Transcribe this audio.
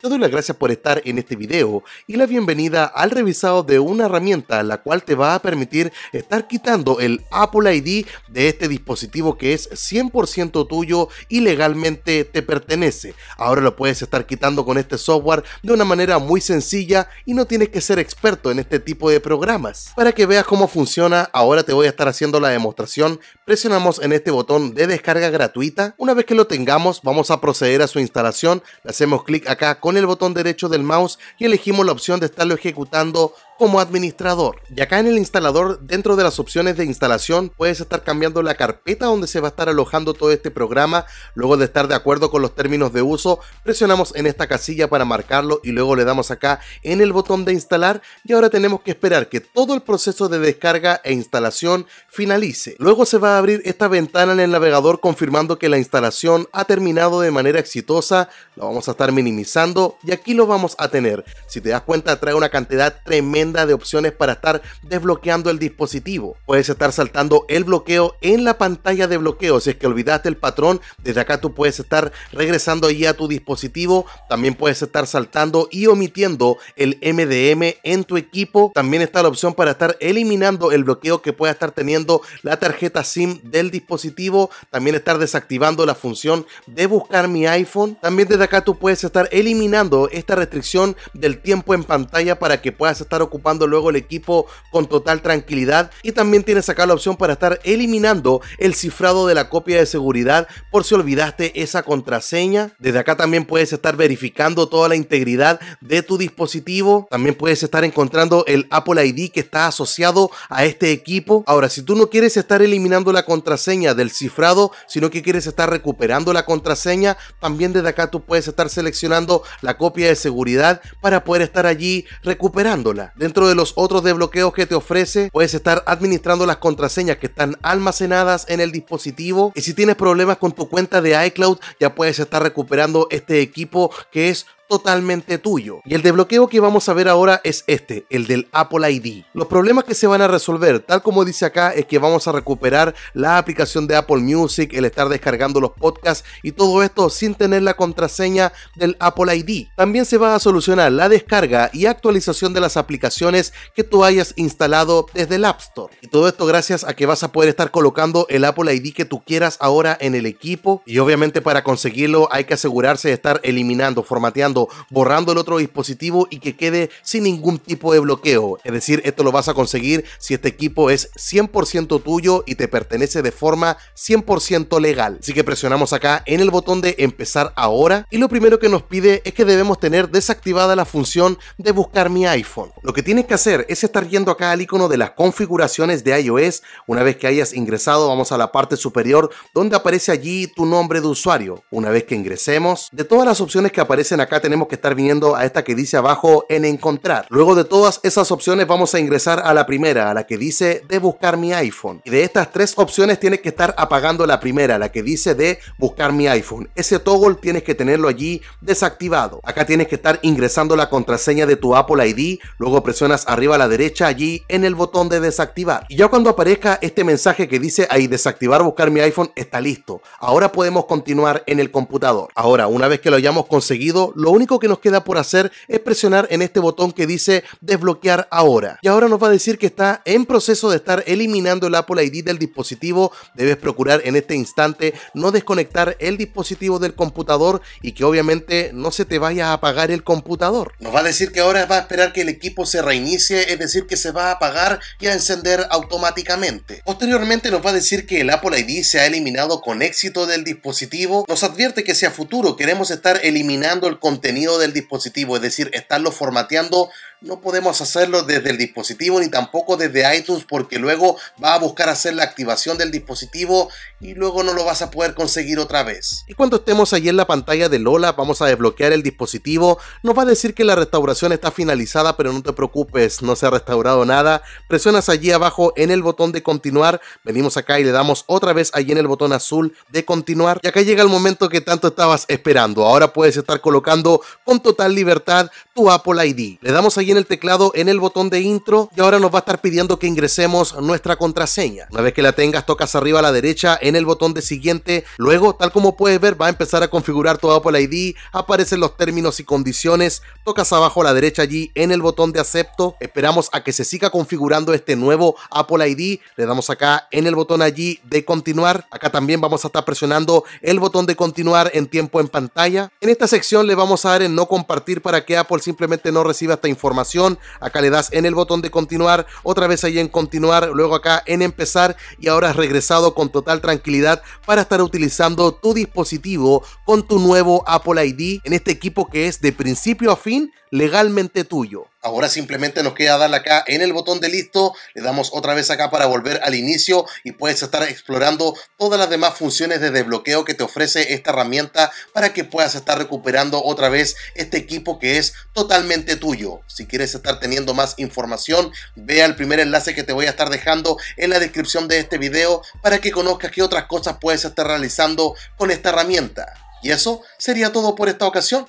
te doy las gracias por estar en este video y la bienvenida al revisado de una herramienta la cual te va a permitir estar quitando el Apple ID de este dispositivo que es 100% tuyo y legalmente te pertenece. Ahora lo puedes estar quitando con este software de una manera muy sencilla y no tienes que ser experto en este tipo de programas. Para que veas cómo funciona, ahora te voy a estar haciendo la demostración. Presionamos en este botón de descarga gratuita. Una vez que lo tengamos, vamos a proceder a su instalación. Le hacemos clic acá con con el botón derecho del mouse y elegimos la opción de estarlo ejecutando como administrador. Y acá en el instalador, dentro de las opciones de instalación, puedes estar cambiando la carpeta donde se va a estar alojando todo este programa. Luego de estar de acuerdo con los términos de uso, presionamos en esta casilla para marcarlo y luego le damos acá en el botón de instalar y ahora tenemos que esperar que todo el proceso de descarga e instalación finalice. Luego se va a abrir esta ventana en el navegador confirmando que la instalación ha terminado de manera exitosa. Lo vamos a estar minimizando y aquí lo vamos a tener. Si te das cuenta, trae una cantidad tremenda de opciones para estar desbloqueando el dispositivo. Puedes estar saltando el bloqueo en la pantalla de bloqueo. Si es que olvidaste el patrón, desde acá tú puedes estar regresando ahí a tu dispositivo. También puedes estar saltando y omitiendo el MDM en tu equipo. También está la opción para estar eliminando el bloqueo que pueda estar teniendo la tarjeta SIM del dispositivo. También estar desactivando la función de buscar mi iPhone. También desde acá tú puedes estar eliminando esta restricción del tiempo en pantalla para que puedas estar ocupando luego el equipo con total tranquilidad y también tienes acá la opción para estar eliminando el cifrado de la copia de seguridad por si olvidaste esa contraseña. Desde acá también puedes estar verificando toda la integridad de tu dispositivo. También puedes estar encontrando el Apple ID que está asociado a este equipo. Ahora, si tú no quieres estar eliminando la contraseña del cifrado, sino que quieres estar recuperando la contraseña, también desde acá tú puedes estar seleccionando la copia de seguridad para poder estar allí recuperándola. Dentro de los otros desbloqueos que te ofrece, puedes estar administrando las contraseñas que están almacenadas en el dispositivo. Y si tienes problemas con tu cuenta de iCloud, ya puedes estar recuperando este equipo que es totalmente tuyo. Y el desbloqueo que vamos a ver ahora es este, el del Apple ID. Los problemas que se van a resolver, tal como dice acá, es que vamos a recuperar la aplicación de Apple Music, el estar descargando los podcasts y todo esto sin tener la contraseña del Apple ID. También se va a solucionar la descarga y actualización de las aplicaciones que tú hayas instalado desde el App Store. Y todo esto gracias a que vas a poder estar colocando el Apple ID que tú quieras ahora en el equipo. Y obviamente para conseguirlo hay que asegurarse de estar eliminando, formateando borrando, el otro dispositivo y que quede sin ningún tipo de bloqueo. Es decir, esto lo vas a conseguir si este equipo es 100% tuyo y te pertenece de forma 100% legal. Así que presionamos acá en el botón de empezar ahora y lo primero que nos pide es que debemos tener desactivada la función de buscar mi iPhone. Lo que tienes que hacer es estar yendo acá al icono de las configuraciones de iOS. Una vez que hayas ingresado vamos a la parte superior donde aparece allí tu nombre de usuario. Una vez que ingresemos, de todas las opciones que aparecen acá te tenemos que estar viniendo a esta que dice abajo en encontrar. Luego de todas esas opciones vamos a ingresar a la primera, a la que dice de buscar mi iPhone. Y de estas tres opciones tienes que estar apagando la primera, la que dice de buscar mi iPhone. Ese toggle tienes que tenerlo allí desactivado. Acá tienes que estar ingresando la contraseña de tu Apple ID, luego presionas arriba a la derecha allí en el botón de desactivar. Y ya cuando aparezca este mensaje que dice ahí desactivar buscar mi iPhone está listo. Ahora podemos continuar en el computador. Ahora, una vez que lo hayamos conseguido, lo único que nos queda por hacer es presionar en este botón que dice desbloquear ahora. Y ahora nos va a decir que está en proceso de estar eliminando el Apple ID del dispositivo. Debes procurar en este instante no desconectar el dispositivo del computador y que obviamente no se te vaya a apagar el computador. Nos va a decir que ahora va a esperar que el equipo se reinicie, es decir, que se va a apagar y a encender automáticamente. Posteriormente nos va a decir que el Apple ID se ha eliminado con éxito del dispositivo. Nos advierte que sea futuro queremos estar eliminando el contenido del dispositivo, es decir, estarlo formateando, no podemos hacerlo desde el dispositivo ni tampoco desde iTunes porque luego va a buscar hacer la activación del dispositivo y luego no lo vas a poder conseguir otra vez. Y cuando estemos allí en la pantalla de Lola, vamos a desbloquear el dispositivo, nos va a decir que la restauración está finalizada, pero no te preocupes, no se ha restaurado nada, presionas allí abajo en el botón de continuar, venimos acá y le damos otra vez allí en el botón azul de continuar y acá llega el momento que tanto estabas esperando, ahora puedes estar colocando con total libertad tu Apple ID. Le damos ahí en el teclado en el botón de intro y ahora nos va a estar pidiendo que ingresemos nuestra contraseña. Una vez que la tengas, tocas arriba a la derecha en el botón de siguiente. Luego, tal como puedes ver, va a empezar a configurar tu Apple ID. Aparecen los términos y condiciones. Tocas abajo a la derecha allí en el botón de acepto. Esperamos a que se siga configurando este nuevo Apple ID. Le damos acá en el botón allí de continuar. Acá también vamos a estar presionando el botón de continuar en tiempo en pantalla. En esta sección le vamos en no compartir para que Apple simplemente no reciba esta información. Acá le das en el botón de continuar, otra vez ahí en continuar, luego acá en empezar y ahora has regresado con total tranquilidad para estar utilizando tu dispositivo con tu nuevo Apple ID en este equipo que es de principio a fin legalmente tuyo. Ahora simplemente nos queda darle acá en el botón de listo, le damos otra vez acá para volver al inicio y puedes estar explorando todas las demás funciones de desbloqueo que te ofrece esta herramienta para que puedas estar recuperando otra vez este equipo que es totalmente tuyo. Si quieres estar teniendo más información, vea el primer enlace que te voy a estar dejando en la descripción de este video para que conozcas qué otras cosas puedes estar realizando con esta herramienta. Y eso sería todo por esta ocasión.